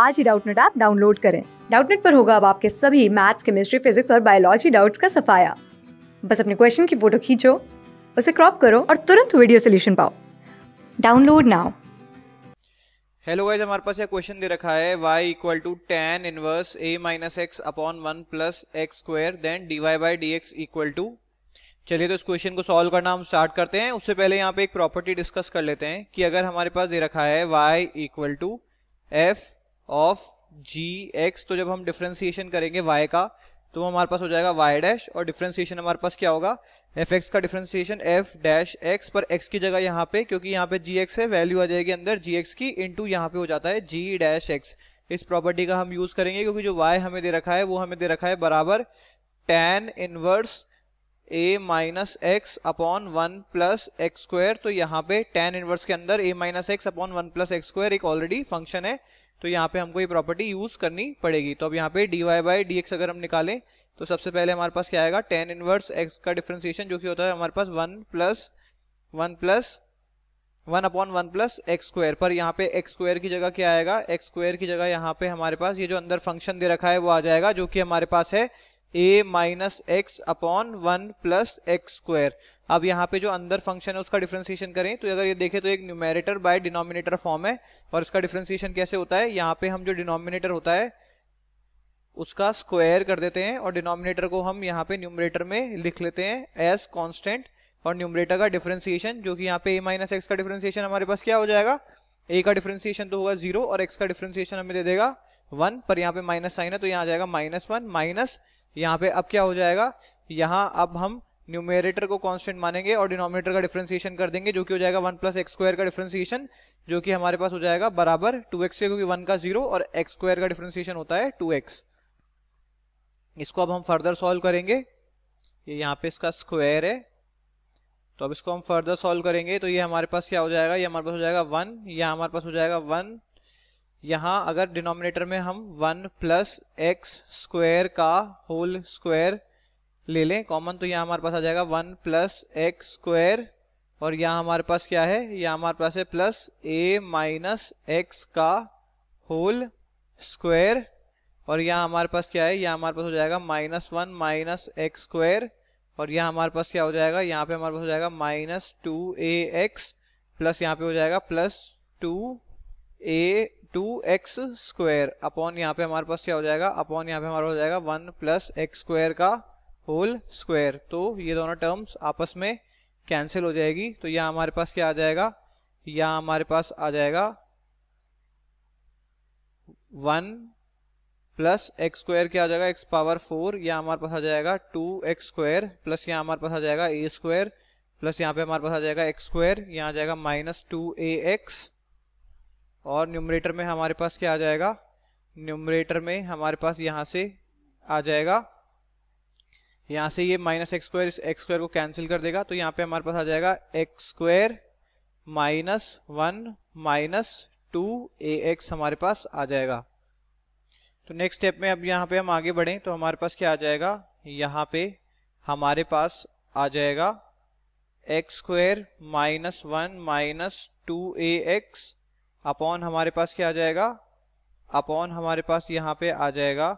आज ही Doubtnut app download करें डाउटनेट पर होगा अब आपके सभी मैथ्स केमिस्ट्री फिजिक्स और बायोलॉजी डाउट्स का सफाया बस अपने क्वेश्चन की फोटो खींचो उसे क्रॉप करो और तुरंत वीडियो सोल्यूशन पाओ डाउनलोड नाउ हेलो गाइज हमारे पास एक क्वेश्चन दे रखा है y equal to tan inverse a minus x upon one plus x square then d y by d x equal to चलिए तो इस क्वेश्चन को सॉल्व करना हम स्टार्ट करते हैं उससे पहले यहाँ पे एक प्रॉपर्टी डिस्कस कर लेते हैं कि अगर हमारे पास दे रखा है y equal to f of g x तो जब हम डिफ्रेंसिएशन करेंगे वाई का तो हमारे पास हो जाएगा वाई डैश और डिफ्रेंसिएशन हमारे पास क्या होगा एफ एक्स का डिफ्रेंसिएशन एफ डैश एक्स पर एक्स की जगह यहाँ पे क्योंकि यहाँ पे जी एक्स है वैल्यू आ जाएगी अंदर जी एक्स की इंटू यहाँ पे हो जाता है जी डैश एक्स इस प्रॉपर्टी का हम यूज करेंगे क्योंकि जो वाई हमें दे रखा है वो हमें दे रखा है बराबर tan inverse a minus x upon one plus x square तो यहाँ पे टेन इनवर्स के अंदर a minus x upon one plus x square एक ऑलरेडी फंक्शन है तो यहाँ पे हमको ये प्रॉपर्टी यूज करनी पड़ेगी तो अब यहाँ पे d y by d x अगर हम निकालें तो सबसे पहले हमारे पास क्या आएगा टेन इनवर्स एक्स का डिफ्रेंसिएशन जो कि होता है हमारे पास one plus one plus one upon one plus x square पर यहाँ पे एक्स स्क्वायर की जगह क्या आएगा एक्स स्क्वायर की जगह यहाँ पे हमारे पास ये जो अंदर फंक्शन दे रखा है वो आ जाएगा जो कि हमारे पास है a minus x upon one plus x square अब यहाँ पे जो अंदर फंक्शन है उसका डिफ्रेंसिएशन करें तो अगर ये देखें तो एक न्यूमेरेटर बाय डिनोमिनेटर फॉर्म है और इसका डिफ्रेंसिएशन कैसे होता है यहाँ पे हम जो डिनोमिनेटर होता है उसका स्क्वायर कर देते हैं और डिनोमिनेटर को हम यहाँ पे न्यूमरेटर में लिख लेते हैं एस कॉन्स्टेंट और न्यूमरेटर का डिफ्रेंसिएशन जो कि यहाँ पे ए माइनस एक्स का डिफ्रेंसिएशन हमारे पास क्या हो जाएगा ए का डिफ्रेंसिएशन तो होगा जीरो और एक्स का डिफ्रेंसिएशन हमें दे देगा वन पर यहाँ पे माइनस साइन है तो यहाँ आ जाएगा माइनस वन माइनस यहाँ पे अब क्या हो जाएगा यहाँ अब हम न्यूमेरेटर को कांस्टेंट मानेंगे और डिनोमिनेटर का डिफ्रेंसिएशन कर देंगे जो कि हो जाएगा वन प्लस एक्स स्क्वायर का डिफ्रेंसिएशन जो कि हमारे पास हो जाएगा बराबर टू एक्स क्योंकि वन का जीरो और एक्स स्क्वायर का डिफ्रेंसिएशन होता है टू एक्स इसको अब हम फर्दर सॉल्व करेंगे ये यहाँ पे इसका स्क्वायर है तो अब इसको हम फर्दर सॉल्व करेंगे तो ये हमारे पास क्या हो जाएगा ये हमारे पास हो जाएगा वन यहाँ हमारे पास हो जाएगा वन यहाँ अगर डिनोमिनेटर में हम वन प्लस एक्स स्क्वायर का होल स्क्वायर ले लें कॉमन तो यहाँ हमारे पास आ जाएगा वन प्लस एक्स स्क्वायर और यहाँ हमारे पास क्या है यहाँ हमारे पास है प्लस ए माइनस एक्स का होल स्क्वायर और यहाँ हमारे पास क्या है यहाँ हमारे पास हो जाएगा minus one minus x square और यहाँ हमारे पास क्या हो जाएगा यहाँ पे हमारे पास हो जाएगा minus two a x plus यहाँ पे हो जाएगा plus two a two x square upon यहाँ पे हमारे पास क्या हो जाएगा अपॉन यहाँ पे हमारा हो जाएगा वन प्लस एक्स स्क्वायर का होल स्क्वायर तो ये दोनों टर्म्स आपस में कैंसिल हो जाएगी तो यहाँ हमारे पास क्या आ जाएगा यहाँ हमारे पास आ जाएगा वन प्लस एक्स स्क्वायर क्या आ जाएगा एक्स पावर फोर या हमारे पास आ जाएगा टू एक्स स्क्वायर प्लस यहाँ हमारे पास आ जाएगा ए स्क्वायर प्लस यहाँ पे हमारे पास आ जाएगा एक्स स्क्वायर यहाँ आ जाएगा माइनस टू ए एक्स और न्यूमरेटर में हमारे पास क्या आ जाएगा न्यूमरेटर में हमारे पास यहाँ से आ जाएगा यहाँ से ये माइनस एक्स स्क्वायर इस एक्स स्क्वायर को कैंसिल कर देगा तो यहाँ पे हमारे पास आ जाएगा x square minus one minus two a x हमारे पास आ जाएगा तो नेक्स्ट स्टेप में अब यहाँ पे हम आगे बढ़ें तो हमारे पास क्या आ जाएगा यहाँ पे हमारे पास आ जाएगा x square minus one minus two a x upon हमारे पास क्या आ जाएगा अपॉन हमारे पास यहाँ पे आ जाएगा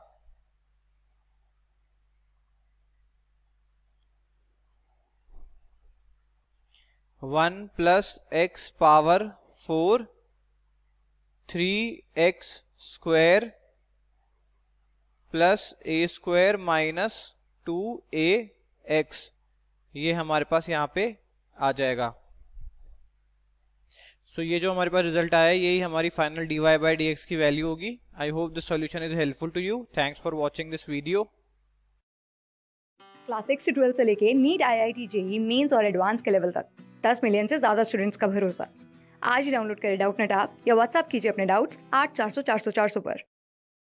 one plus x power four three x square plus a square minus two a x ये हमारे पास यहाँ पे आ जाएगा सो so, ये जो हमारे पास रिजल्ट आया है यही हमारी final d y by d x की वैल्यू होगी I hope this solution is helpful to you thanks for watching this video class six से ट्वेल्थ से लेके NEET I I T JEE mains और एडवांस के लेवल तक दस million से ज्यादा स्टूडेंट्स का भरोसा आज ही डाउनलोड करें डाउट नेट आप या व्हाट्सअप कीजिए अपने डाउट्स आठ चार सौ चार सौ चार सौ पर